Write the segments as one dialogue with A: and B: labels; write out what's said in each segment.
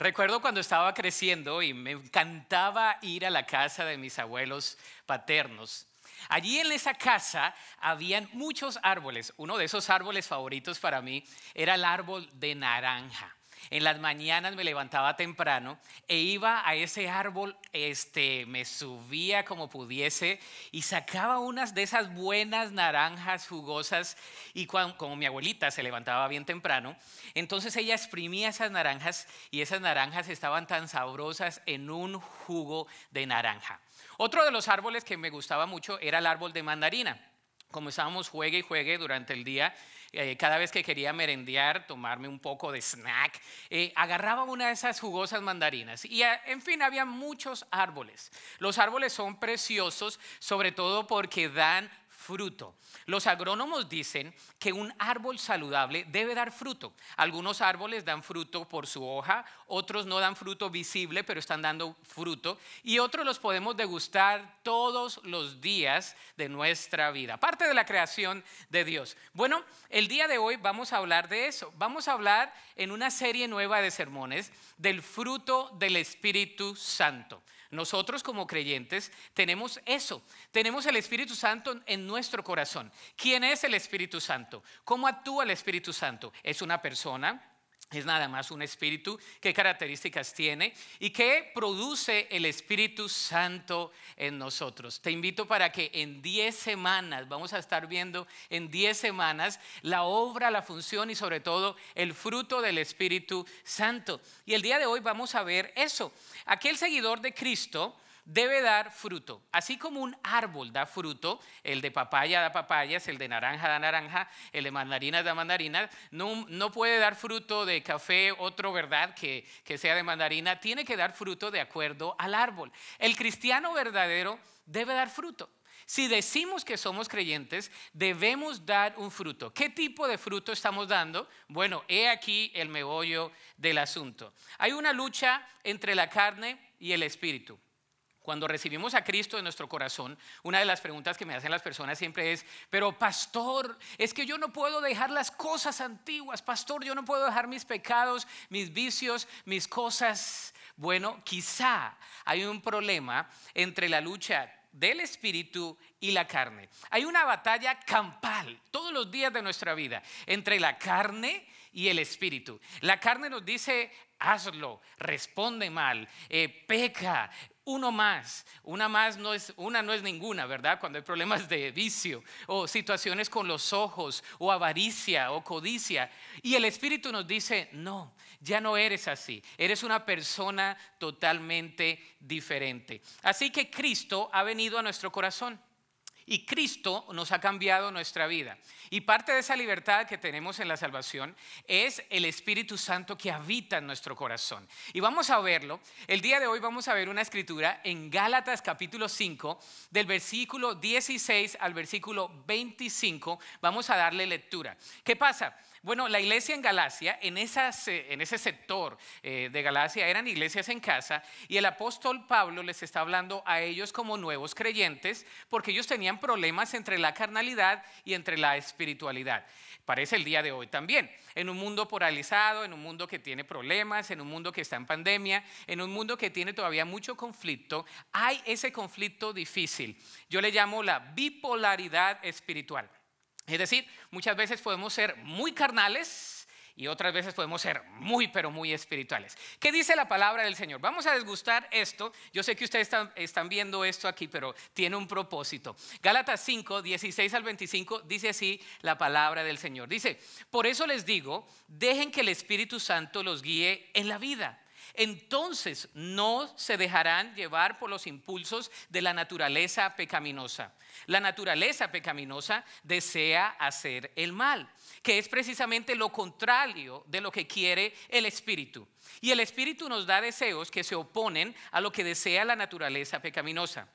A: Recuerdo cuando estaba creciendo y me encantaba ir a la casa de mis abuelos paternos. Allí en esa casa habían muchos árboles. Uno de esos árboles favoritos para mí era el árbol de naranja en las mañanas me levantaba temprano e iba a ese árbol, este, me subía como pudiese y sacaba unas de esas buenas naranjas jugosas y cuando, como mi abuelita se levantaba bien temprano, entonces ella exprimía esas naranjas y esas naranjas estaban tan sabrosas en un jugo de naranja. Otro de los árboles que me gustaba mucho era el árbol de mandarina. Como estábamos juegue y juegue durante el día, eh, cada vez que quería merendear, tomarme un poco de snack, eh, agarraba una de esas jugosas mandarinas. Y ah, en fin, había muchos árboles. Los árboles son preciosos, sobre todo porque dan fruto. Los agrónomos dicen que un árbol saludable debe dar fruto. Algunos árboles dan fruto por su hoja, otros no dan fruto visible, pero están dando fruto, y otros los podemos degustar todos los días de nuestra vida, parte de la creación de Dios. Bueno, el día de hoy vamos a hablar de eso. Vamos a hablar en una serie nueva de sermones del fruto del Espíritu Santo. Nosotros como creyentes tenemos eso, tenemos el Espíritu Santo en nuestro corazón. ¿Quién es el Espíritu Santo? ¿Cómo actúa el Espíritu Santo? Es una persona, es nada más un espíritu, qué características tiene y qué produce el Espíritu Santo en nosotros. Te invito para que en 10 semanas, vamos a estar viendo en 10 semanas la obra, la función y sobre todo el fruto del Espíritu Santo. Y el día de hoy vamos a ver eso. Aquel seguidor de Cristo debe dar fruto. Así como un árbol da fruto, el de papaya da papayas, el de naranja da naranja, el de mandarina da mandarinas, no, no puede dar fruto de café otro, ¿verdad?, que, que sea de mandarina, tiene que dar fruto de acuerdo al árbol. El cristiano verdadero debe dar fruto. Si decimos que somos creyentes, debemos dar un fruto. ¿Qué tipo de fruto estamos dando? Bueno, he aquí el meollo del asunto. Hay una lucha entre la carne y el espíritu. Cuando recibimos a Cristo en nuestro corazón, una de las preguntas que me hacen las personas siempre es, pero pastor, es que yo no puedo dejar las cosas antiguas, pastor, yo no puedo dejar mis pecados, mis vicios, mis cosas. Bueno, quizá hay un problema entre la lucha del espíritu y la carne. Hay una batalla campal todos los días de nuestra vida entre la carne y el espíritu. La carne nos dice, hazlo, responde mal, eh, peca, uno más. Una más no es, una no es ninguna, ¿verdad? Cuando hay problemas de vicio o situaciones con los ojos o avaricia o codicia. Y el Espíritu nos dice, no, ya no eres así. Eres una persona totalmente diferente. Así que Cristo ha venido a nuestro corazón y Cristo nos ha cambiado nuestra vida. Y parte de esa libertad que tenemos en la salvación es el Espíritu Santo que habita en nuestro corazón. Y vamos a verlo. El día de hoy vamos a ver una escritura en Gálatas capítulo 5, del versículo 16 al versículo 25. Vamos a darle lectura. ¿Qué pasa? Bueno, la iglesia en Galacia, en, ese sector eh, de Galacia, eran iglesias en casa y el apóstol Pablo les está hablando a ellos como nuevos creyentes porque ellos tenían problemas entre la carnalidad y entre la espiritualidad. Parece el día de hoy también. En un mundo polarizado, en un mundo que tiene problemas, en un mundo que está en pandemia, en un mundo que tiene todavía mucho conflicto, hay ese conflicto difícil. Yo le llamo la bipolaridad espiritual. Es decir, muchas veces podemos ser muy carnales y otras veces podemos ser muy, pero muy espirituales. ¿Qué dice la palabra del Señor? Vamos a desgustar esto. Yo sé que ustedes están, viendo esto aquí, pero tiene un propósito. Gálatas 5, 16 al 25 dice así la palabra del Señor. Dice, por eso les digo, dejen que el Espíritu Santo los guíe en la vida entonces no se dejarán llevar por los impulsos de la naturaleza pecaminosa. La naturaleza pecaminosa desea hacer el mal, que es precisamente lo contrario de lo que quiere el espíritu. Y el espíritu nos da deseos que se oponen a lo que desea la naturaleza pecaminosa.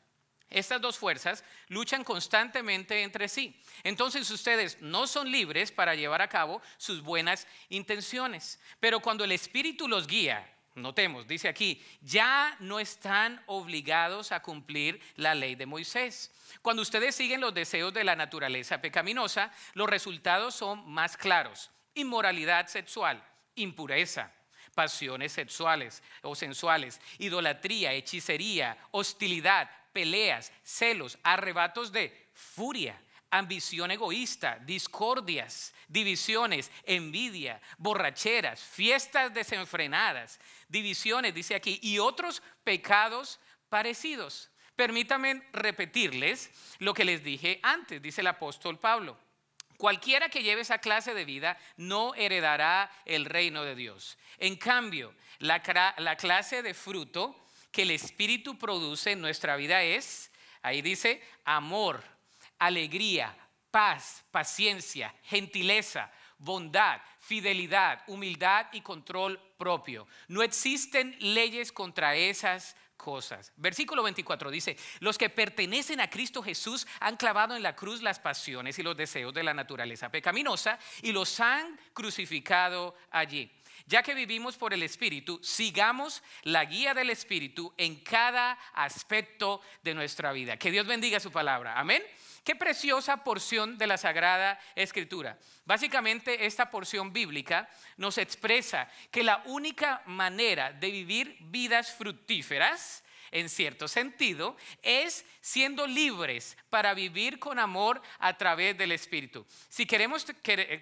A: Estas dos fuerzas luchan constantemente entre sí. Entonces ustedes no son libres para llevar a cabo sus buenas intenciones. Pero cuando el Espíritu los guía Notemos, dice aquí, ya no están obligados a cumplir la ley de Moisés. Cuando ustedes siguen los deseos de la naturaleza pecaminosa, los resultados son más claros. Inmoralidad sexual, impureza, pasiones sexuales o sensuales, idolatría, hechicería, hostilidad, peleas, celos, arrebatos de furia ambición egoísta, discordias, divisiones, envidia, borracheras, fiestas desenfrenadas, divisiones, dice aquí, y otros pecados parecidos. Permítanme repetirles lo que les dije antes, dice el apóstol Pablo. Cualquiera que lleve esa clase de vida no heredará el reino de Dios. En cambio, la, la clase de fruto que el Espíritu produce en nuestra vida es, ahí dice, amor, alegría, paz, paciencia, gentileza, bondad, fidelidad, humildad y control propio. No existen leyes contra esas cosas. Versículo 24 dice, los que pertenecen a Cristo Jesús han clavado en la cruz las pasiones y los deseos de la naturaleza pecaminosa y los han crucificado allí. Ya que vivimos por el Espíritu, sigamos la guía del Espíritu en cada aspecto de nuestra vida. Que Dios bendiga su palabra. Amén. Qué preciosa porción de la Sagrada Escritura. Básicamente esta porción bíblica nos expresa que la única manera de vivir vidas fructíferas, en cierto sentido, es siendo libres para vivir con amor a través del Espíritu. Si queremos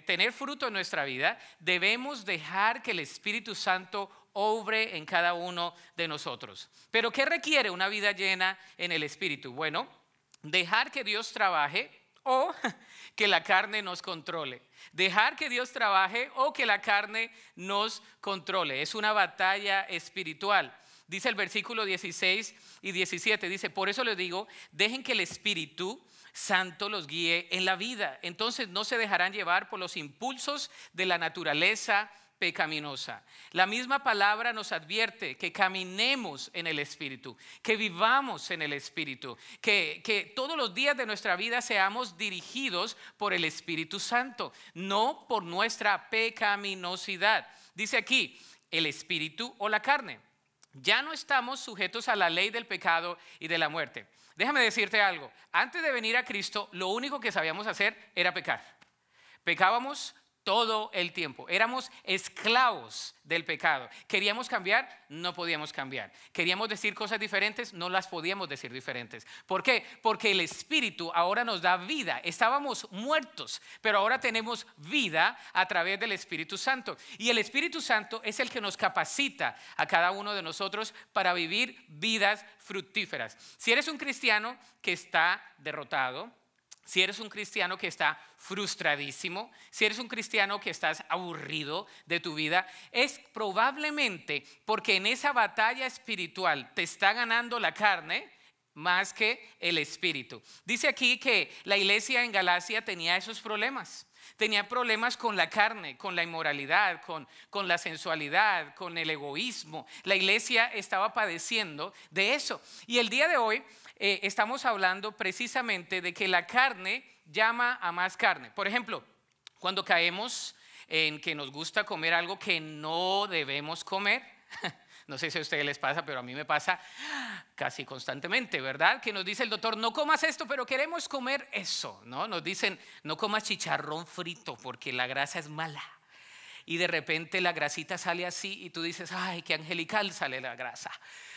A: tener fruto en nuestra vida, debemos dejar que el Espíritu Santo obre en cada uno de nosotros. Pero ¿qué requiere una vida llena en el Espíritu? Bueno, dejar que Dios trabaje o que la carne nos controle. Dejar que Dios trabaje o que la carne nos controle. Es una batalla espiritual. Dice el versículo 16 y 17, dice, por eso les digo, dejen que el Espíritu Santo los guíe en la vida. Entonces no se dejarán llevar por los impulsos de la naturaleza pecaminosa. La misma palabra nos advierte que caminemos en el Espíritu, que vivamos en el Espíritu, que, que todos los días de nuestra vida seamos dirigidos por el Espíritu Santo, no por nuestra pecaminosidad. Dice aquí, el Espíritu o la carne. Ya no estamos sujetos a la ley del pecado y de la muerte. Déjame decirte algo. Antes de venir a Cristo, lo único que sabíamos hacer era pecar. Pecábamos todo el tiempo. Éramos esclavos del pecado. Queríamos cambiar, no podíamos cambiar. Queríamos decir cosas diferentes, no las podíamos decir diferentes. ¿Por qué? Porque el Espíritu ahora nos da vida. Estábamos muertos, pero ahora tenemos vida a través del Espíritu Santo. Y el Espíritu Santo es el que nos capacita a cada uno de nosotros para vivir vidas fructíferas. Si eres un cristiano que está derrotado, si eres un cristiano que está frustradísimo, si eres un cristiano que estás aburrido de tu vida, es probablemente porque en esa batalla espiritual te está ganando la carne más que el espíritu. Dice aquí que la iglesia en Galacia tenía esos problemas. Tenía problemas con la carne, con la inmoralidad, con, con, la sensualidad, con el egoísmo. La iglesia estaba padeciendo de eso. Y el día de hoy eh, estamos hablando precisamente de que la carne llama a más carne. Por ejemplo, cuando caemos en que nos gusta comer algo que no debemos comer, no sé si a ustedes les pasa, pero a mí me pasa casi constantemente, ¿verdad? Que nos dice el doctor, no comas esto, pero queremos comer eso, ¿no? Nos dicen, no comas chicharrón frito porque la grasa es mala. Y de repente la grasita sale así y tú dices, ay, qué angelical sale la grasa.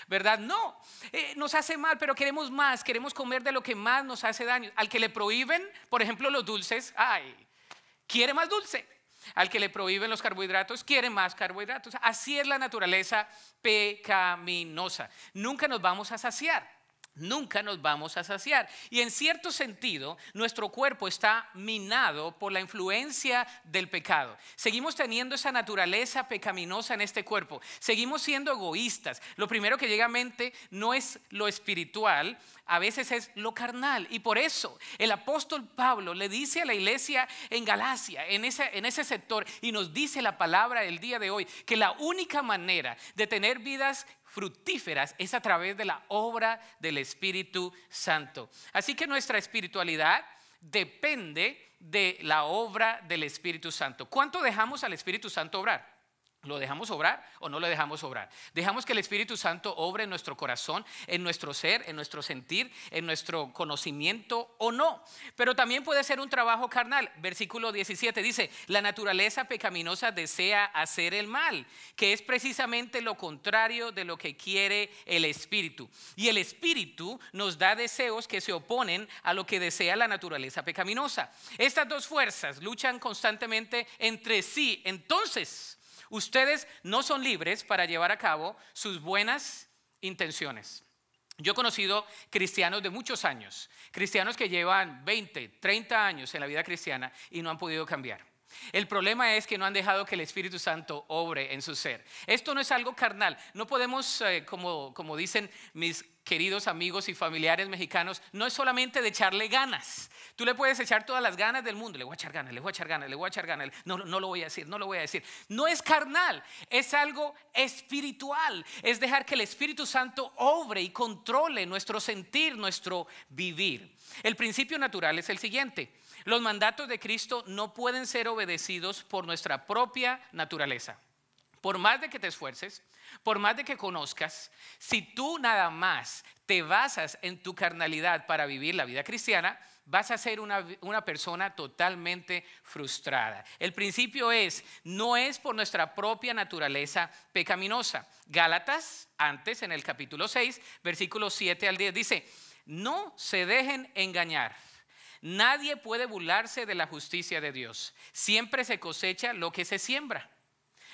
A: ¿verdad? No, eh, nos hace mal, pero queremos más, queremos comer de lo que más nos hace daño. Al que le prohíben, por ejemplo, los dulces, ay, quiere más dulce. Al que le prohíben los carbohidratos, quiere más carbohidratos. Así es la naturaleza pecaminosa. Nunca nos vamos a saciar nunca nos vamos a saciar. Y en cierto sentido, nuestro cuerpo está minado por la influencia del pecado. Seguimos teniendo esa naturaleza pecaminosa en este cuerpo. Seguimos siendo egoístas. Lo primero que llega a mente no es lo espiritual, a veces es lo carnal. Y por eso el apóstol Pablo le dice a la iglesia en Galacia, en ese, en ese sector, y nos dice la palabra del día de hoy, que la única manera de tener vidas Frutíferas es a través de la obra del Espíritu Santo. Así que nuestra espiritualidad depende de la obra del Espíritu Santo. ¿Cuánto dejamos al Espíritu Santo obrar? ¿Lo dejamos obrar o no lo dejamos obrar? ¿Dejamos que el Espíritu Santo obre en nuestro corazón, en nuestro ser, en nuestro sentir, en nuestro conocimiento o no? Pero también puede ser un trabajo carnal. Versículo 17 dice, la naturaleza pecaminosa desea hacer el mal, que es precisamente lo contrario de lo que quiere el Espíritu. Y el Espíritu nos da deseos que se oponen a lo que desea la naturaleza pecaminosa. Estas dos fuerzas luchan constantemente entre sí. Entonces, Ustedes no son libres para llevar a cabo sus buenas intenciones. Yo he conocido cristianos de muchos años, cristianos que llevan 20, 30 años en la vida cristiana y no han podido cambiar. El problema es que no han dejado que el Espíritu Santo obre en su ser. Esto no es algo carnal. No podemos, eh, como, como dicen mis queridos amigos y familiares mexicanos, no es solamente de echarle ganas. Tú le puedes echar todas las ganas del mundo. Le voy a echar ganas, le voy a echar ganas, le voy a echar ganas. No, no lo voy a decir, no lo voy a decir. No es carnal, es algo espiritual. Es dejar que el Espíritu Santo obre y controle nuestro sentir, nuestro vivir. El principio natural es el siguiente. Los mandatos de Cristo no pueden ser obedecidos por nuestra propia naturaleza. Por más de que te esfuerces, por más de que conozcas, si tú nada más te basas en tu carnalidad para vivir la vida cristiana, vas a ser una, persona totalmente frustrada. El principio es, no es por nuestra propia naturaleza pecaminosa. Gálatas, antes en el capítulo 6, versículo 7 al 10, dice, no se dejen engañar. Nadie puede burlarse de la justicia de Dios. Siempre se cosecha lo que se siembra.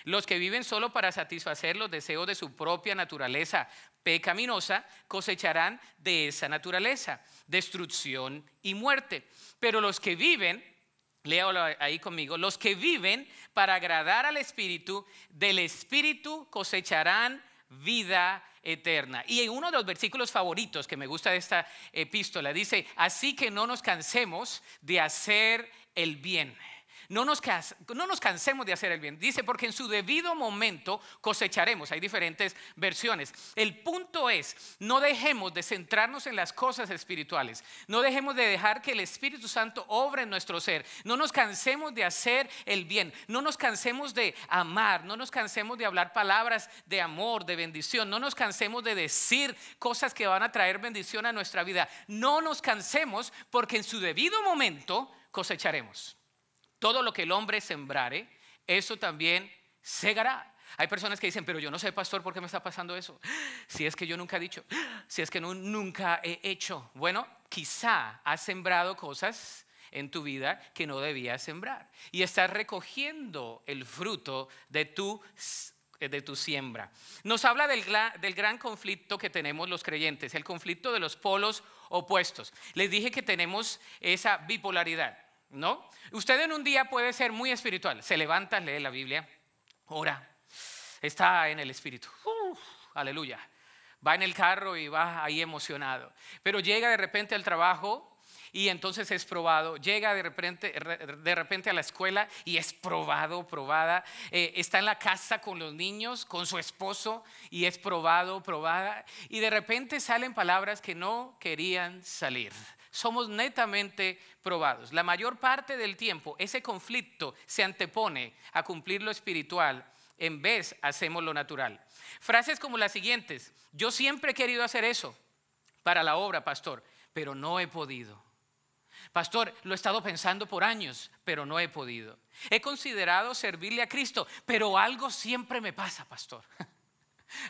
A: Los que viven solo para satisfacer los deseos de su propia naturaleza pecaminosa cosecharán de esa naturaleza, destrucción y muerte. Pero los que viven, léalo ahí conmigo, los que viven para agradar al Espíritu, del Espíritu cosecharán vida eterna. Y en uno de los versículos favoritos que me gusta de esta epístola dice, así que no nos cansemos de hacer el bien no nos, cansemos de hacer el bien. Dice, porque en su debido momento cosecharemos. Hay diferentes versiones. El punto es, no dejemos de centrarnos en las cosas espirituales. No dejemos de dejar que el Espíritu Santo obra en nuestro ser. No nos cansemos de hacer el bien. No nos cansemos de amar. No nos cansemos de hablar palabras de amor, de bendición. No nos cansemos de decir cosas que van a traer bendición a nuestra vida. No nos cansemos porque en su debido momento cosecharemos. Todo lo que el hombre sembrare, eso también segará. Hay personas que dicen, pero yo no sé, pastor, ¿por qué me está pasando eso? Si es que yo nunca he dicho, si es que nunca he hecho. Bueno, quizá has sembrado cosas en tu vida que no debías sembrar. Y estás recogiendo el fruto de tu, de tu siembra. Nos habla del, del, gran conflicto que tenemos los creyentes, el conflicto de los polos opuestos. Les dije que tenemos esa bipolaridad. ¿no? Usted en un día puede ser muy espiritual. Se levanta, lee la Biblia, ora, está en el Espíritu. aleluya. Va en el carro y va ahí emocionado. Pero llega de repente al trabajo y entonces es probado. Llega de repente, de repente a la escuela y es probado, probada. Eh, está en la casa con los niños, con su esposo y es probado, probada. Y de repente salen palabras que no querían salir somos netamente probados. La mayor parte del tiempo ese conflicto se antepone a cumplir lo espiritual, en vez hacemos lo natural. Frases como las siguientes, yo siempre he querido hacer eso para la obra, pastor, pero no he podido. Pastor, lo he estado pensando por años, pero no he podido. He considerado servirle a Cristo, pero algo siempre me pasa, pastor.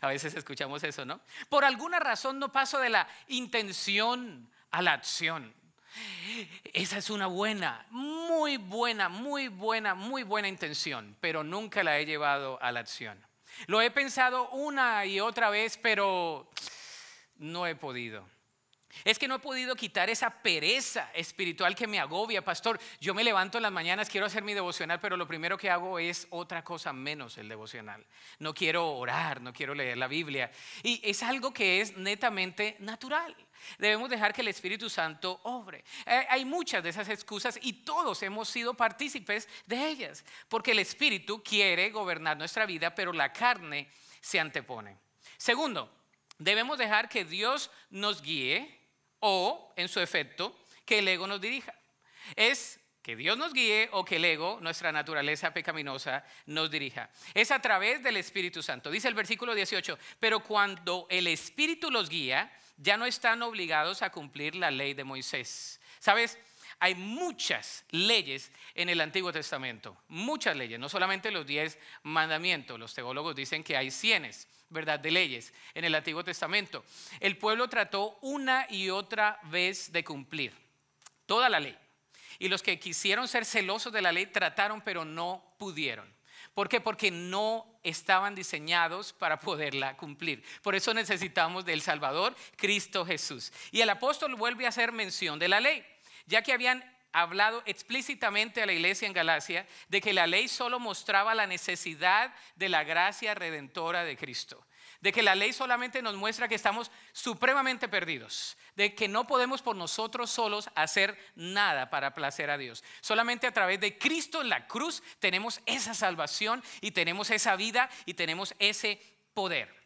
A: A veces escuchamos eso, ¿no? Por alguna razón no paso de la intención a la acción. Esa es una buena, muy buena, muy buena, muy buena intención, pero nunca la he llevado a la acción. Lo he pensado una y otra vez, pero no he podido. Es que no he podido quitar esa pereza espiritual que me agobia, pastor. Yo me levanto en las mañanas, quiero hacer mi devocional, pero lo primero que hago es otra cosa menos el devocional. No quiero orar, no quiero leer la Biblia. Y es algo que es netamente natural. Debemos dejar que el Espíritu Santo obre. Eh, hay muchas de esas excusas y todos hemos sido partícipes de ellas, porque el Espíritu quiere gobernar nuestra vida, pero la carne se antepone. Segundo, debemos dejar que Dios nos guíe o, en su efecto, que el ego nos dirija. Es que Dios nos guíe o que el ego, nuestra naturaleza pecaminosa, nos dirija. Es a través del Espíritu Santo. Dice el versículo 18, pero cuando el Espíritu los guía, ya no están obligados a cumplir la ley de Moisés. ¿Sabes? Hay muchas leyes en el Antiguo Testamento, muchas leyes, no solamente los diez mandamientos, los teólogos dicen que hay cienes. ¿verdad? De leyes en el Antiguo Testamento. El pueblo trató una y otra vez de cumplir toda la ley. Y los que quisieron ser celosos de la ley trataron, pero no pudieron. ¿Por qué? Porque no estaban diseñados para poderla cumplir. Por eso necesitamos del Salvador, Cristo Jesús. Y el apóstol vuelve a hacer mención de la ley, ya que habían hablado explícitamente a la iglesia en Galacia de que la ley solo mostraba la necesidad de la gracia redentora de Cristo, de que la ley solamente nos muestra que estamos supremamente perdidos, de que no podemos por nosotros solos hacer nada para placer a Dios. Solamente a través de Cristo en la cruz tenemos esa salvación y tenemos esa vida y tenemos ese poder.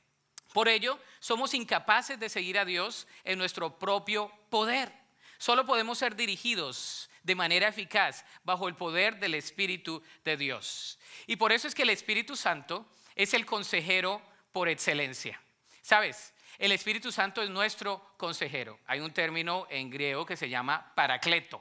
A: Por ello, somos incapaces de seguir a Dios en nuestro propio poder. Solo podemos ser dirigidos de manera eficaz bajo el poder del Espíritu de Dios. Y por eso es que el Espíritu Santo es el consejero por excelencia. ¿Sabes? El Espíritu Santo es nuestro consejero. Hay un término en griego que se llama paracleto.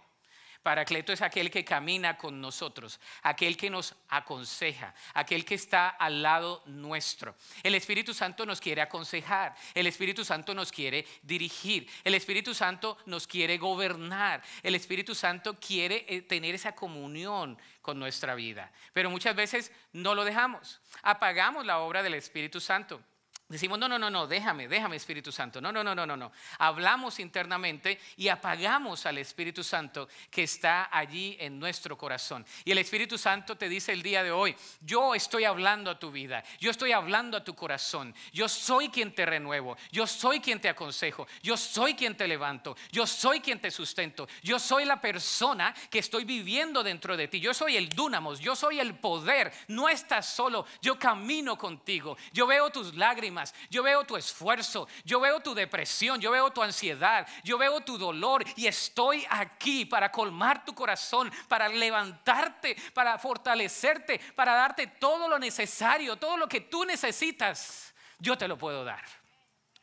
A: Paracleto es aquel que camina con nosotros, aquel que nos aconseja, aquel que está al lado nuestro. El Espíritu Santo nos quiere aconsejar, el Espíritu Santo nos quiere dirigir, el Espíritu Santo nos quiere gobernar, el Espíritu Santo quiere eh, tener esa comunión con nuestra vida. Pero muchas veces no lo dejamos, apagamos la obra del Espíritu Santo. Decimos, no, no, no, no, déjame, déjame Espíritu Santo. No, no, no, no, no, no. Hablamos internamente y apagamos al Espíritu Santo que está allí en nuestro corazón. Y el Espíritu Santo te dice el día de hoy, yo estoy hablando a tu vida, yo estoy hablando a tu corazón, yo soy quien te renuevo, yo soy quien te aconsejo, yo soy quien te levanto, yo soy quien te sustento, yo soy la persona que estoy viviendo dentro de ti, yo soy el dúnamos, yo soy el poder, no estás solo, yo camino contigo, yo veo tus lágrimas yo veo tu esfuerzo, yo veo tu depresión, yo veo tu ansiedad, yo veo tu dolor y estoy aquí para colmar tu corazón, para levantarte, para fortalecerte, para darte todo lo necesario, todo lo que tú necesitas, yo te lo puedo dar.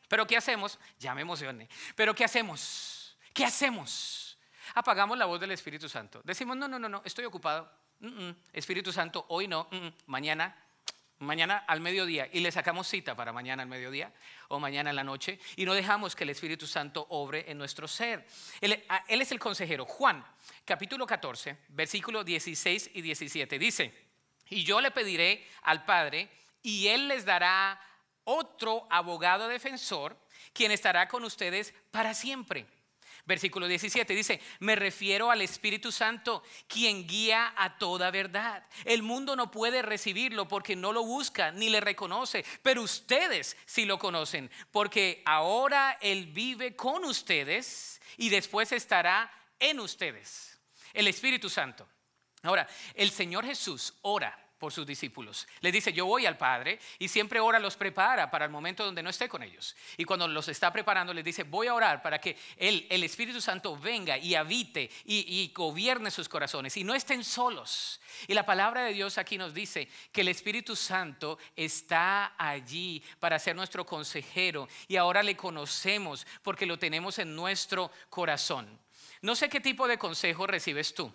A: Pero ¿qué hacemos? Ya me emocioné. Pero ¿qué hacemos? ¿Qué hacemos? Apagamos la voz del Espíritu Santo. Decimos, no, no, no, no, estoy ocupado. Mm, mm, Espíritu Santo, hoy no, mm, mañana mañana al mediodía y le sacamos cita para mañana al mediodía o mañana en la noche y no dejamos que el Espíritu Santo obre en nuestro ser. Él, ah, es el consejero. Juan, capítulo 14, versículos 16 y 17, dice, y yo le pediré al Padre y él les dará otro abogado defensor quien estará con ustedes para siempre Versículo 17 dice, me refiero al Espíritu Santo, quien guía a toda verdad. El mundo no puede recibirlo porque no lo busca ni le reconoce, pero ustedes sí lo conocen, porque ahora Él vive con ustedes y después estará en ustedes. El Espíritu Santo. Ahora, el Señor Jesús ora por sus discípulos. Les dice, yo voy al Padre y siempre ora los prepara para el momento donde no esté con ellos. Y cuando los está preparando, les dice, voy a orar para que el, Espíritu Santo venga y habite y gobierne sus corazones y no estén solos. Y la palabra de Dios aquí nos dice que el Espíritu Santo está allí para ser nuestro consejero y ahora le conocemos porque lo tenemos en nuestro corazón. No sé qué tipo de consejo recibes tú.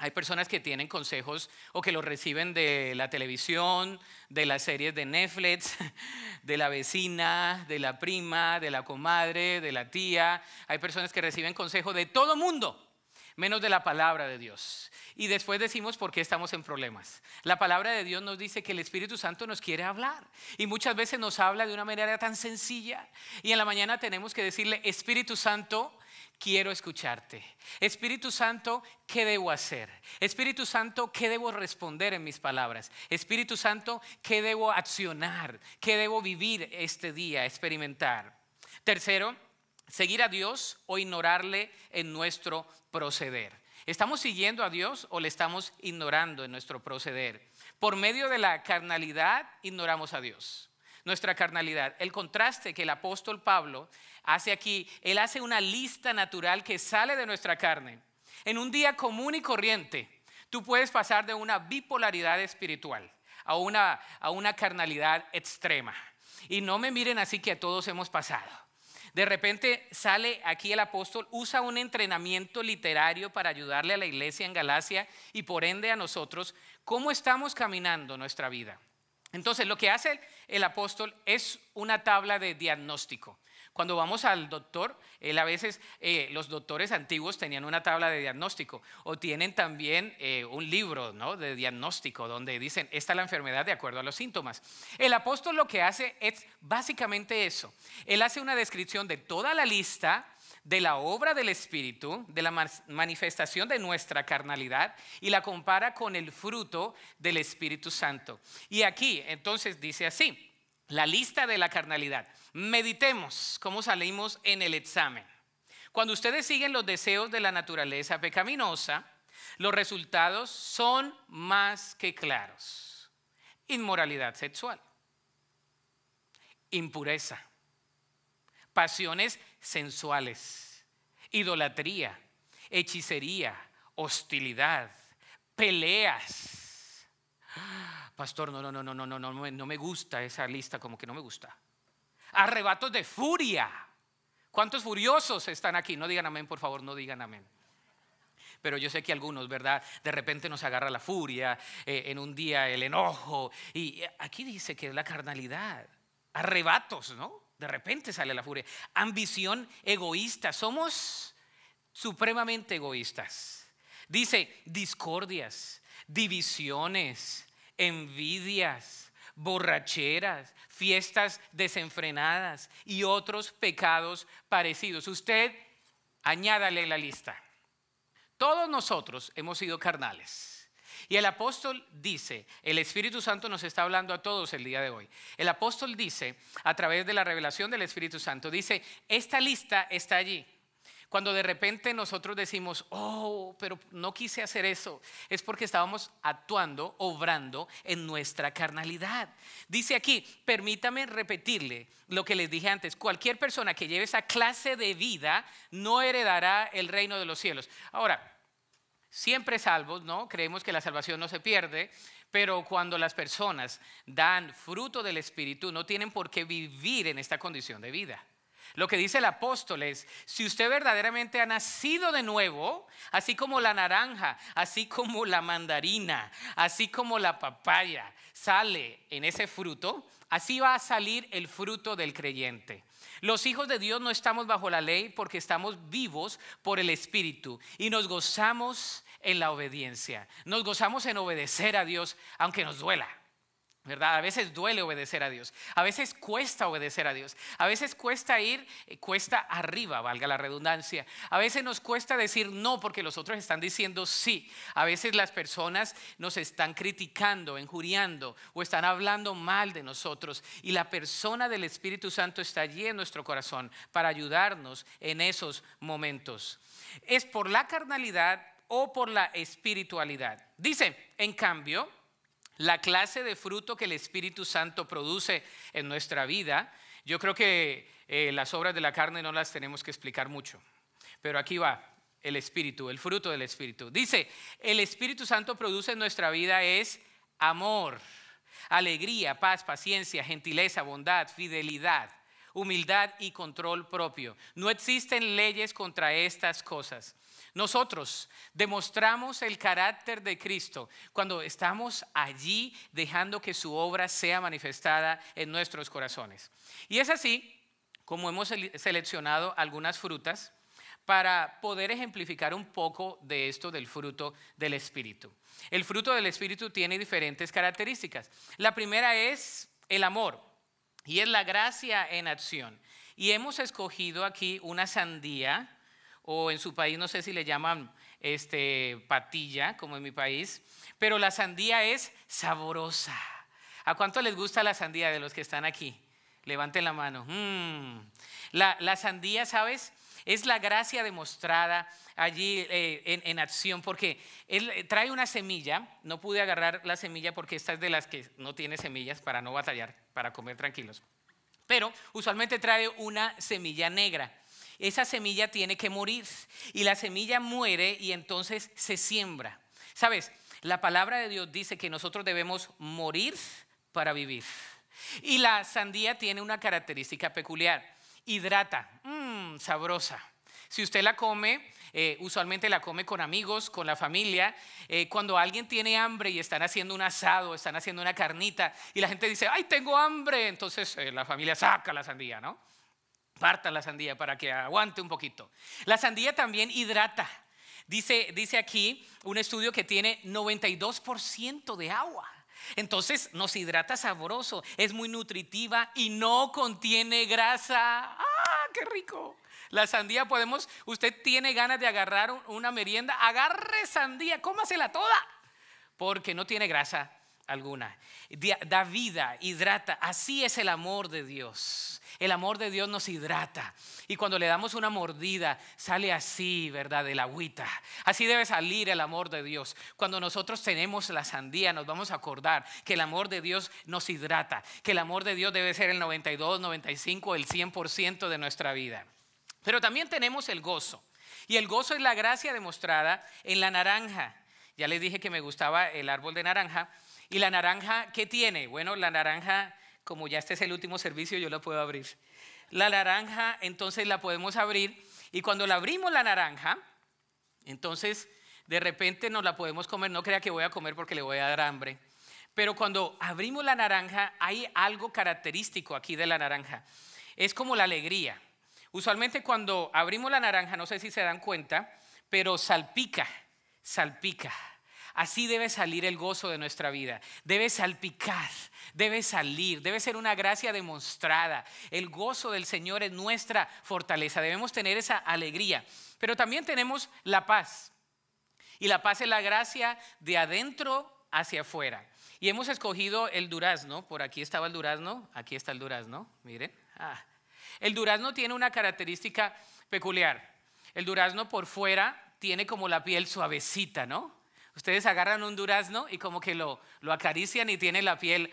A: Hay personas que tienen consejos o que los reciben de la televisión, de las series de Netflix, de la vecina, de la prima, de la comadre, de la tía. Hay personas que reciben consejo de todo mundo, menos de la palabra de Dios. Y después decimos por qué estamos en problemas. La palabra de Dios nos dice que el Espíritu Santo nos quiere hablar. Y muchas veces nos habla de una manera tan sencilla. Y en la mañana tenemos que decirle, Espíritu Santo, quiero escucharte. Espíritu Santo, ¿qué debo hacer? Espíritu Santo, ¿qué debo responder en mis palabras? Espíritu Santo, ¿qué debo accionar? ¿Qué debo vivir este día, experimentar? Tercero, seguir a Dios o ignorarle en nuestro proceder. ¿Estamos siguiendo a Dios o le estamos ignorando en nuestro proceder? Por medio de la carnalidad, ignoramos a Dios nuestra carnalidad. El contraste que el apóstol Pablo hace aquí, él hace una lista natural que sale de nuestra carne. En un día común y corriente, tú puedes pasar de una bipolaridad espiritual a una, a una carnalidad extrema. Y no me miren así que a todos hemos pasado. De repente sale aquí el apóstol, usa un entrenamiento literario para ayudarle a la iglesia en Galacia y por ende a nosotros, cómo estamos caminando nuestra vida. Entonces, lo que hace el, apóstol es una tabla de diagnóstico. Cuando vamos al doctor, él a veces, eh, los doctores antiguos tenían una tabla de diagnóstico o tienen también eh, un libro de diagnóstico donde dicen, esta es la enfermedad de acuerdo a los síntomas. El apóstol lo que hace es básicamente eso. Él hace una descripción de toda la lista de la obra del Espíritu, de la manifestación de nuestra carnalidad, y la compara con el fruto del Espíritu Santo. Y aquí entonces dice así, la lista de la carnalidad. Meditemos cómo salimos en el examen. Cuando ustedes siguen los deseos de la naturaleza pecaminosa, los resultados son más que claros. Inmoralidad sexual, impureza, pasiones sensuales, idolatría, hechicería, hostilidad, peleas. Pastor, no, no, no, no, no, no, no, me gusta esa lista, como que no me gusta. Arrebatos de furia. ¿Cuántos furiosos están aquí? No digan amén, por favor, no digan amén. Pero yo sé que algunos, ¿verdad? De repente nos agarra la furia, eh, en un día el enojo. Y aquí dice que es la carnalidad. Arrebatos, ¿no? De repente sale la furia. Ambición egoísta. Somos supremamente egoístas. Dice discordias, divisiones, envidias, borracheras, fiestas desenfrenadas y otros pecados parecidos. Usted añádale la lista. Todos nosotros hemos sido carnales. Y el apóstol dice, el Espíritu Santo nos está hablando a todos el día de hoy. El apóstol dice, a través de la revelación del Espíritu Santo, dice, esta lista está allí. Cuando de repente nosotros decimos, oh, pero no quise hacer eso, es porque estábamos actuando, obrando en nuestra carnalidad. Dice aquí, permítame repetirle lo que les dije antes, cualquier persona que lleve esa clase de vida no heredará el reino de los cielos. Ahora, siempre salvos, ¿no? Creemos que la salvación no se pierde, pero cuando las personas dan fruto del Espíritu, no tienen por qué vivir en esta condición de vida. Lo que dice el apóstol es, si usted verdaderamente ha nacido de nuevo, así como la naranja, así como la mandarina, así como la papaya, sale en ese fruto, así va a salir el fruto del creyente. Los hijos de Dios no estamos bajo la ley porque estamos vivos por el Espíritu y nos gozamos en la obediencia. Nos gozamos en obedecer a Dios aunque nos duela. ¿verdad? A veces duele obedecer a Dios, a veces cuesta obedecer a Dios, a veces cuesta ir, eh, cuesta arriba, valga la redundancia, a veces nos cuesta decir no porque los otros están diciendo sí, a veces las personas nos están criticando, injuriando o están hablando mal de nosotros y la persona del Espíritu Santo está allí en nuestro corazón para ayudarnos en esos momentos. Es por la carnalidad o por la espiritualidad. Dice, en cambio, la clase de fruto que el Espíritu Santo produce en nuestra vida, yo creo que eh, las obras de la carne no las tenemos que explicar mucho. Pero aquí va el Espíritu, el fruto del Espíritu. Dice, el Espíritu Santo produce en nuestra vida es amor, alegría, paz, paciencia, gentileza, bondad, fidelidad, humildad y control propio. No existen leyes contra estas cosas. Nosotros demostramos el carácter de Cristo cuando estamos allí dejando que su obra sea manifestada en nuestros corazones. Y es así como hemos seleccionado algunas frutas para poder ejemplificar un poco de esto del fruto del Espíritu. El fruto del Espíritu tiene diferentes características. La primera es el amor y es la gracia en acción. Y hemos escogido aquí una sandía o en su país no sé si le llaman este, patilla, como en mi país, pero la sandía es sabrosa. ¿A cuánto les gusta la sandía de los que están aquí? Levanten la mano. Mm. La, sandía, ¿sabes? Es la gracia demostrada allí eh, en, en, acción, porque él eh, trae una semilla, no pude agarrar la semilla porque esta es de las que no tiene semillas para no batallar, para comer tranquilos, pero usualmente trae una semilla negra esa semilla tiene que morir. Y la semilla muere y entonces se siembra. ¿Sabes? La palabra de Dios dice que nosotros debemos morir para vivir. Y la sandía tiene una característica peculiar. Hidrata. Mm, sabrosa. Si usted la come, eh, usualmente la come con amigos, con la familia. Eh, cuando alguien tiene hambre y están haciendo un asado, están haciendo una carnita y la gente dice, ay, tengo hambre, entonces eh, la familia saca la sandía, ¿no? Parta la sandía para que aguante un poquito. La sandía también hidrata. Dice, dice aquí un estudio que tiene 92% de agua. Entonces nos hidrata sabroso, es muy nutritiva y no contiene grasa. ¡Ah, qué rico! La sandía podemos, usted tiene ganas de agarrar una merienda, agarre sandía, cómasela toda, porque no tiene grasa, alguna. Da vida, hidrata. Así es el amor de Dios. El amor de Dios nos hidrata. Y cuando le damos una mordida, sale así, ¿verdad? de la agüita. Así debe salir el amor de Dios. Cuando nosotros tenemos la sandía, nos vamos a acordar que el amor de Dios nos hidrata. Que el amor de Dios debe ser el 92, 95, el 100% de nuestra vida. Pero también tenemos el gozo. Y el gozo es la gracia demostrada en la naranja. Ya les dije que me gustaba el árbol de naranja ¿Y la naranja qué tiene? Bueno, la naranja, como ya este es el último servicio, yo la puedo abrir. La naranja, entonces la podemos abrir y cuando la abrimos la naranja, entonces de repente nos la podemos comer. No crea que voy a comer porque le voy a dar hambre. Pero cuando abrimos la naranja hay algo característico aquí de la naranja. Es como la alegría. Usualmente cuando abrimos la naranja, no sé si se dan cuenta, pero salpica, salpica. Así debe salir el gozo de nuestra vida. Debe salpicar, debe salir, debe ser una gracia demostrada. El gozo del Señor es nuestra fortaleza. Debemos tener esa alegría. Pero también tenemos la paz. Y la paz es la gracia de adentro hacia afuera. Y hemos escogido el durazno. Por aquí estaba el durazno. Aquí está el durazno. Miren. Ah. El durazno tiene una característica peculiar. El durazno por fuera tiene como la piel suavecita, ¿no? Ustedes agarran un durazno y como que lo, acarician y tiene la piel,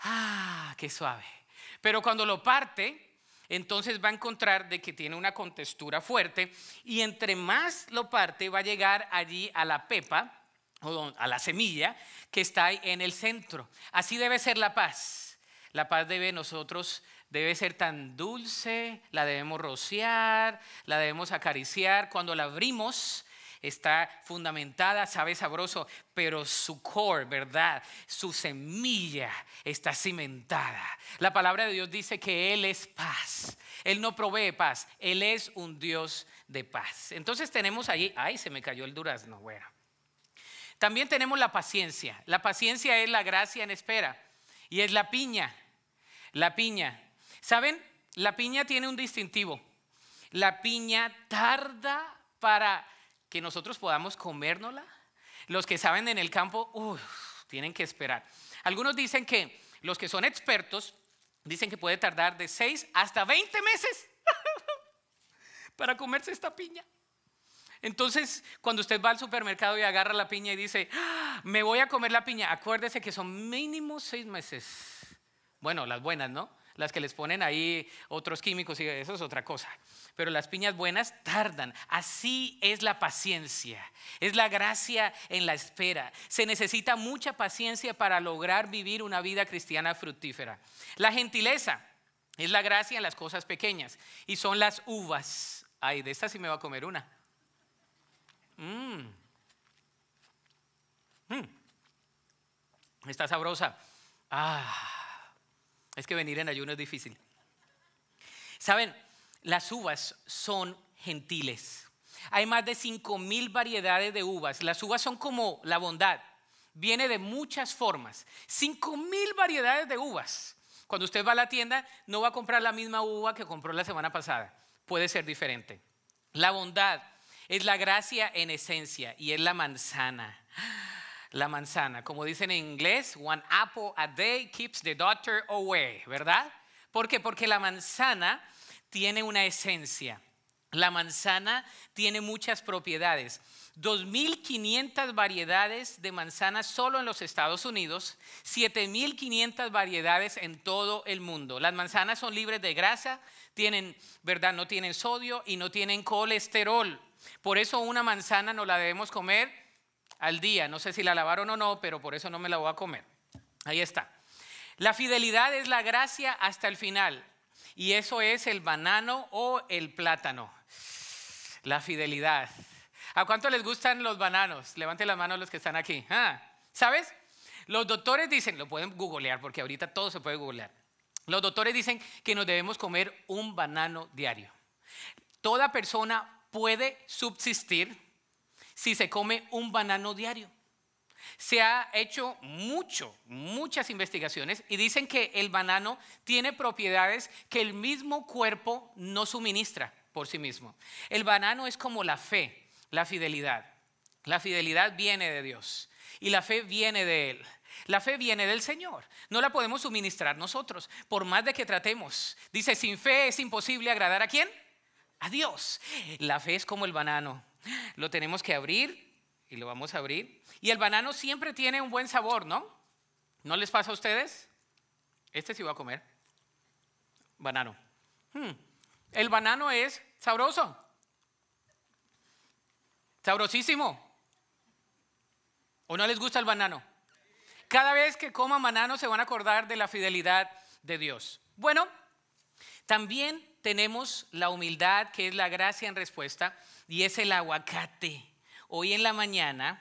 A: ah, qué suave. Pero cuando lo parte, entonces va a encontrar de que tiene una contextura fuerte y entre más lo parte va a llegar allí a la pepa o a la semilla que está ahí en el centro. Así debe ser la paz. La paz debe nosotros debe ser tan dulce, la debemos rociar, la debemos acariciar. Cuando la abrimos, está fundamentada, sabe sabroso, pero su core, ¿verdad? Su semilla está cimentada. La palabra de Dios dice que Él es paz. Él no provee paz, Él es un Dios de paz. Entonces tenemos ahí, ay, se me cayó el durazno, bueno. También tenemos la paciencia. La paciencia es la gracia en espera y es la piña. La piña. ¿Saben? La piña tiene un distintivo. La piña tarda para que nosotros podamos comérnosla. Los que saben en el campo, tienen que esperar. Algunos dicen que los que son expertos dicen que puede tardar de 6 hasta 20 meses para comerse esta piña. Entonces, cuando usted va al supermercado y agarra la piña y dice, ah, me voy a comer la piña, acuérdese que son mínimo seis meses. Bueno, las buenas, ¿no? Las que les ponen ahí otros químicos y eso es otra cosa. Pero las piñas buenas tardan. Así es la paciencia. Es la gracia en la espera. Se necesita mucha paciencia para lograr vivir una vida cristiana fructífera. La gentileza es la gracia en las cosas pequeñas. Y son las uvas. Ay, de esta sí me va a comer una. Mm. Mm. Está sabrosa. Ah. Es que venir en ayuno es difícil. Saben, las uvas son gentiles. Hay más de mil variedades de uvas. Las uvas son como la bondad. Viene de muchas formas. mil variedades de uvas. Cuando usted va a la tienda, no va a comprar la misma uva que compró la semana pasada. Puede ser diferente. La bondad es la gracia en esencia y es la manzana la manzana. Como dicen en inglés, one apple a day keeps the doctor away, ¿verdad? porque Porque la manzana tiene una esencia. La manzana tiene muchas propiedades. 2.500 variedades de manzanas solo en los Estados Unidos, 7.500 variedades en todo el mundo. Las manzanas son libres de grasa, tienen, ¿verdad? no tienen sodio y no tienen colesterol. Por eso una manzana no la debemos comer al día. No sé si la lavaron o no, pero por eso no me la voy a comer. Ahí está. La fidelidad es la gracia hasta el final. Y eso es el banano o el plátano. La fidelidad. ¿A cuánto les gustan los bananos? Levanten la mano los que están aquí. Ah, ¿Sabes? Los doctores dicen, lo pueden googlear porque ahorita todo se puede googlear. Los doctores dicen que nos debemos comer un banano diario. Toda persona puede subsistir si se come un banano diario. Se ha hecho mucho, muchas investigaciones y dicen que el banano tiene propiedades que el mismo cuerpo no suministra por sí mismo. El banano es como la fe, la fidelidad. La fidelidad viene de Dios y la fe viene de Él. La fe viene del Señor, no la podemos suministrar nosotros, por más de que tratemos. Dice, sin fe es imposible agradar a quién? A Dios. La fe es como el banano, lo tenemos que abrir y lo vamos a abrir. Y el banano siempre tiene un buen sabor, ¿no? ¿No les pasa a ustedes? Este sí va a comer. Banano. Hmm. El banano es sabroso. Sabrosísimo. ¿O no les gusta el banano? Cada vez que coman banano se van a acordar de la fidelidad de Dios. Bueno, también tenemos la humildad, que es la gracia en respuesta y es el aguacate. Hoy en la mañana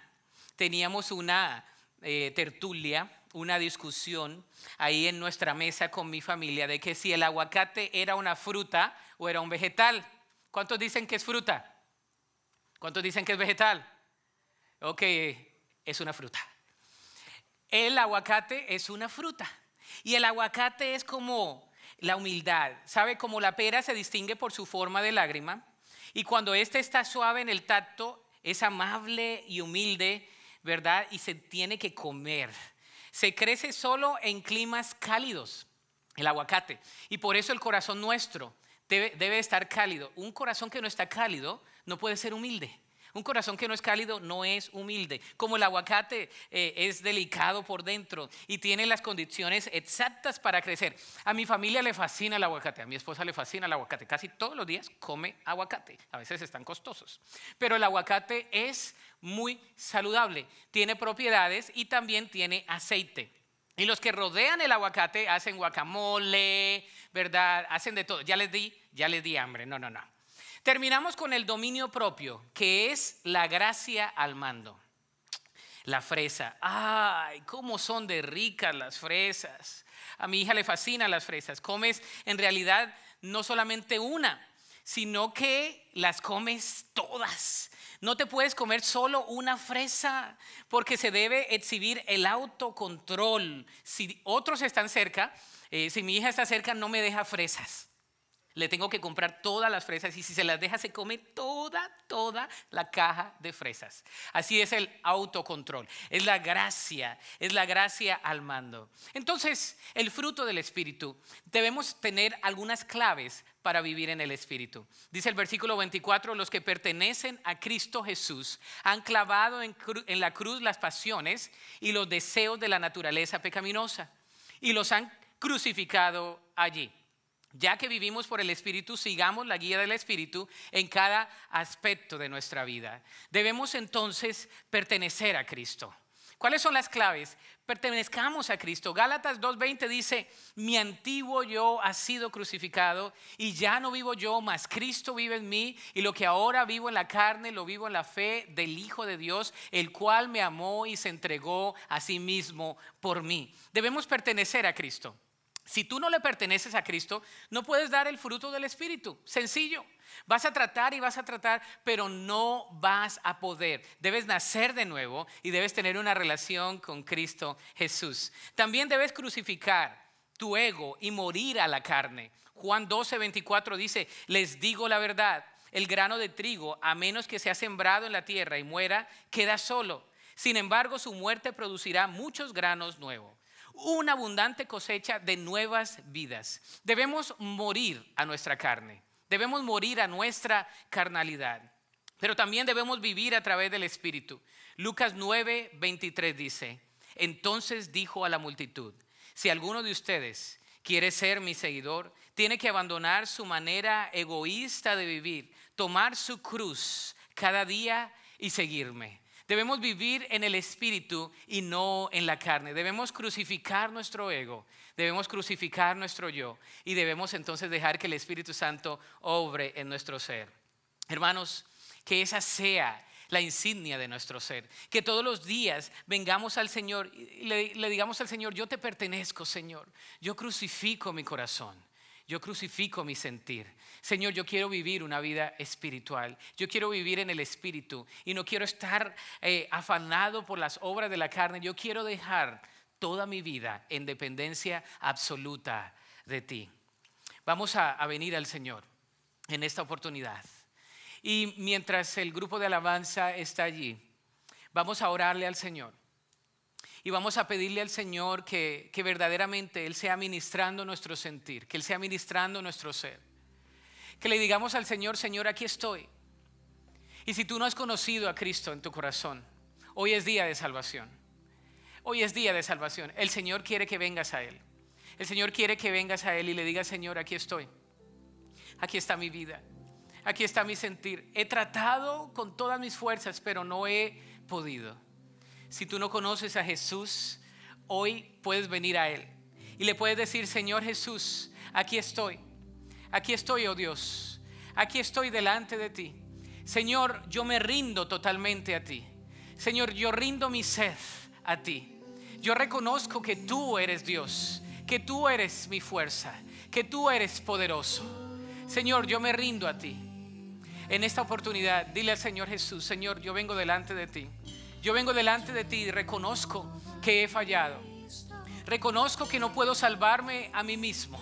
A: teníamos una eh, tertulia, una discusión ahí en nuestra mesa con mi familia de que si el aguacate era una fruta o era un vegetal. ¿Cuántos dicen que es fruta? ¿Cuántos dicen que es vegetal? Ok, es una fruta. El aguacate es una fruta. Y el aguacate es como la humildad. ¿Sabe cómo la pera se distingue por su forma de lágrima? Y cuando éste está suave en el tacto, es amable y humilde, ¿verdad? Y se tiene que comer. Se crece solo en climas cálidos, el aguacate. Y por eso el corazón nuestro debe, debe estar cálido. Un corazón que no está cálido no puede ser humilde. Un corazón que no es cálido no es humilde. Como el aguacate eh, es delicado por dentro y tiene las condiciones exactas para crecer. A mi familia le fascina el aguacate, a mi esposa le fascina el aguacate. Casi todos los días come aguacate. A veces están costosos. Pero el aguacate es muy saludable. Tiene propiedades y también tiene aceite. Y los que rodean el aguacate hacen guacamole, ¿verdad? Hacen de todo. Ya les di, ya les di hambre. No, no, no. Terminamos con el dominio propio, que es la gracia al mando. La fresa. Ay, cómo son de ricas las fresas. A mi hija le fascinan las fresas. Comes en realidad no solamente una, sino que las comes todas. No te puedes comer solo una fresa porque se debe exhibir el autocontrol. Si otros están cerca, eh, si mi hija está cerca, no me deja fresas le tengo que comprar todas las fresas y si se las deja se come toda, toda la caja de fresas. Así es el autocontrol, es la gracia, es la gracia al mando. Entonces, el fruto del Espíritu, debemos tener algunas claves para vivir en el Espíritu. Dice el versículo 24, los que pertenecen a Cristo Jesús han clavado en, en la cruz las pasiones y los deseos de la naturaleza pecaminosa y los han crucificado allí ya que vivimos por el Espíritu, sigamos la guía del Espíritu en cada aspecto de nuestra vida. Debemos entonces pertenecer a Cristo. ¿Cuáles son las claves? Pertenezcamos a Cristo. Gálatas 2.20 dice, mi antiguo yo ha sido crucificado y ya no vivo yo, mas Cristo vive en mí y lo que ahora vivo en la carne, lo vivo en la fe del Hijo de Dios, el cual me amó y se entregó a sí mismo por mí. Debemos pertenecer a Cristo. Si tú no le perteneces a Cristo, no puedes dar el fruto del Espíritu. Sencillo. Vas a tratar y vas a tratar, pero no vas a poder. Debes nacer de nuevo y debes tener una relación con Cristo Jesús. También debes crucificar tu ego y morir a la carne. Juan 12, 24 dice, les digo la verdad, el grano de trigo, a menos que sea sembrado en la tierra y muera, queda solo. Sin embargo, su muerte producirá muchos granos nuevos una abundante cosecha de nuevas vidas. Debemos morir a nuestra carne, debemos morir a nuestra carnalidad, pero también debemos vivir a través del Espíritu. Lucas 9, 23 dice, entonces dijo a la multitud, si alguno de ustedes quiere ser mi seguidor, tiene que abandonar su manera egoísta de vivir, tomar su cruz cada día y seguirme. Debemos vivir en el Espíritu y no en la carne. Debemos crucificar nuestro ego, debemos crucificar nuestro yo y debemos entonces dejar que el Espíritu Santo obre en nuestro ser. Hermanos, que esa sea la insignia de nuestro ser. Que todos los días vengamos al Señor y le, le, digamos al Señor, yo te pertenezco, Señor. Yo crucifico mi corazón. Yo crucifico mi sentir. Señor, yo quiero vivir una vida espiritual. Yo quiero vivir en el espíritu y no quiero estar eh, afanado por las obras de la carne. Yo quiero dejar toda mi vida en dependencia absoluta de ti. Vamos a venir al Señor en esta oportunidad. Y mientras el grupo de alabanza está allí, vamos a orarle al Señor. Y vamos a pedirle al Señor que, verdaderamente Él sea ministrando nuestro sentir, que Él sea ministrando nuestro ser. Que le digamos al Señor, Señor, aquí estoy. Y si tú no has conocido a Cristo en tu corazón, hoy es día de salvación. Hoy es día de salvación. El Señor quiere que vengas a Él. El Señor quiere que vengas a Él y le digas, Señor, aquí estoy. Aquí está mi vida. Aquí está mi sentir. He tratado con todas mis fuerzas, pero no he podido. Si tú no conoces a Jesús, hoy puedes venir a Él y le puedes decir, Señor Jesús, aquí estoy, aquí estoy, oh Dios, aquí estoy delante de ti. Señor, yo me rindo totalmente a ti. Señor, yo rindo mi sed a ti. Yo reconozco que tú eres Dios, que tú eres mi fuerza, que tú eres poderoso. Señor, yo me rindo a ti. En esta oportunidad, dile al Señor Jesús, Señor, yo vengo delante de ti. Yo vengo delante de ti y reconozco que he fallado. Reconozco que no puedo salvarme a mí mismo.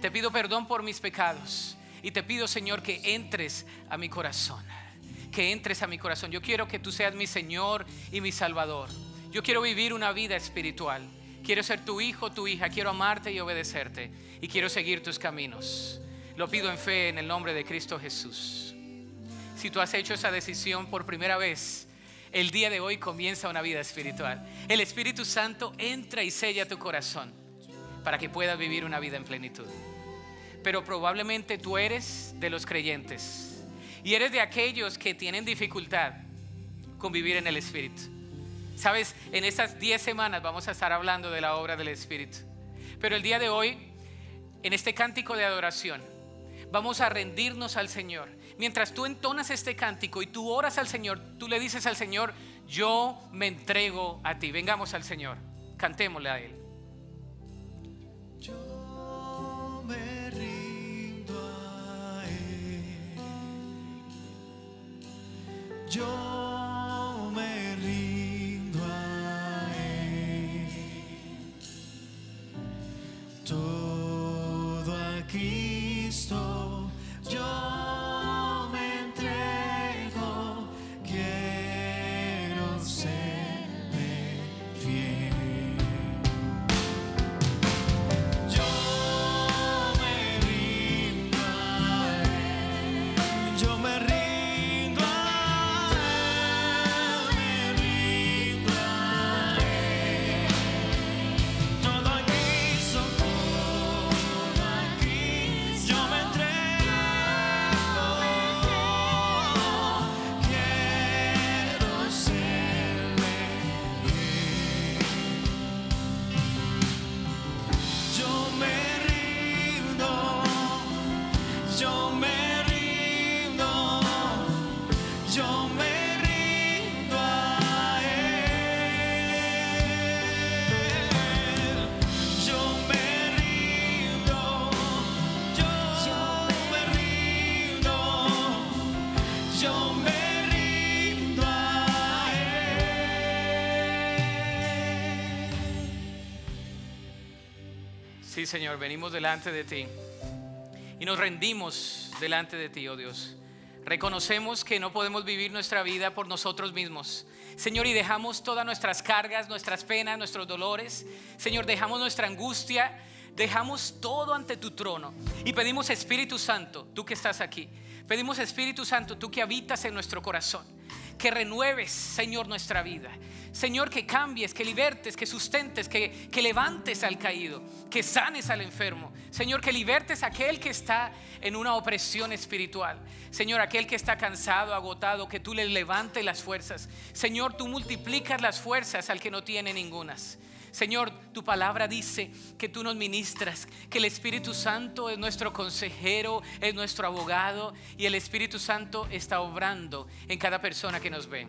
A: Te pido perdón por mis pecados y te pido, Señor, que entres a mi corazón. Que entres a mi corazón. Yo quiero que tú seas mi Señor y mi Salvador. Yo quiero vivir una vida espiritual. Quiero ser tu hijo, tu hija. Quiero amarte y obedecerte. Y quiero seguir tus caminos. Lo pido en fe en el nombre de Cristo Jesús. Si tú has hecho esa decisión por primera vez, el día de hoy comienza una vida espiritual. El Espíritu Santo entra y sella tu corazón para que puedas vivir una vida en plenitud. Pero probablemente tú eres de los creyentes y eres de aquellos que tienen dificultad con vivir en el Espíritu. Sabes, en estas 10 semanas vamos a estar hablando de la obra del Espíritu. Pero el día de hoy, en este cántico de adoración, vamos a rendirnos al Señor Mientras tú entonas este cántico y tú oras al Señor, tú le dices al Señor, yo me entrego a ti. Vengamos al Señor, cantémosle a Él. Yo me rindo a Él. Yo yo me río. Señor, venimos delante de ti y nos rendimos delante de ti, oh Dios. Reconocemos que no podemos vivir nuestra vida por nosotros mismos. Señor, y dejamos todas nuestras cargas, nuestras penas, nuestros dolores. Señor, dejamos nuestra angustia, dejamos todo ante tu trono. Y pedimos Espíritu Santo, tú que estás aquí. Pedimos Espíritu Santo, tú que habitas en nuestro corazón que renueves, Señor, nuestra vida. Señor, que cambies, que libertes, que sustentes, que, levantes al caído, que sanes al enfermo. Señor, que libertes a aquel que está en una opresión espiritual. Señor, aquel que está cansado, agotado, que tú le levantes las fuerzas. Señor, tú multiplicas las fuerzas al que no tiene ningunas. Señor, tu palabra dice que tú nos ministras, que el Espíritu Santo es nuestro consejero, es nuestro abogado y el Espíritu Santo está obrando en cada persona que nos ve.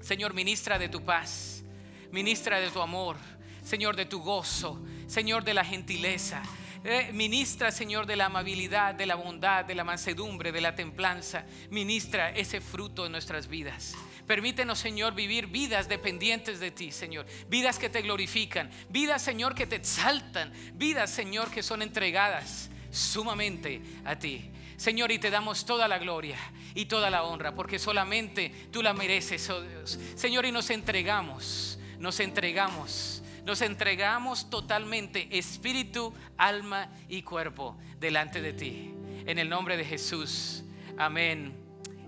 A: Señor, ministra de tu paz, ministra de tu amor, Señor, de tu gozo, Señor, de la gentileza. Eh, ministra, Señor, de la amabilidad, de la bondad, de la mansedumbre, de la templanza. Ministra ese fruto en nuestras vidas. Permítenos, Señor, vivir vidas dependientes de ti, Señor. Vidas que te glorifican. Vidas, Señor, que te exaltan. Vidas, Señor, que son entregadas sumamente a ti. Señor, y te damos toda la gloria y toda la honra, porque solamente tú la mereces, oh Dios. Señor, y nos entregamos, nos entregamos, nos entregamos totalmente, espíritu, alma y cuerpo, delante de ti. En el nombre de Jesús. Amén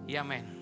A: y amén.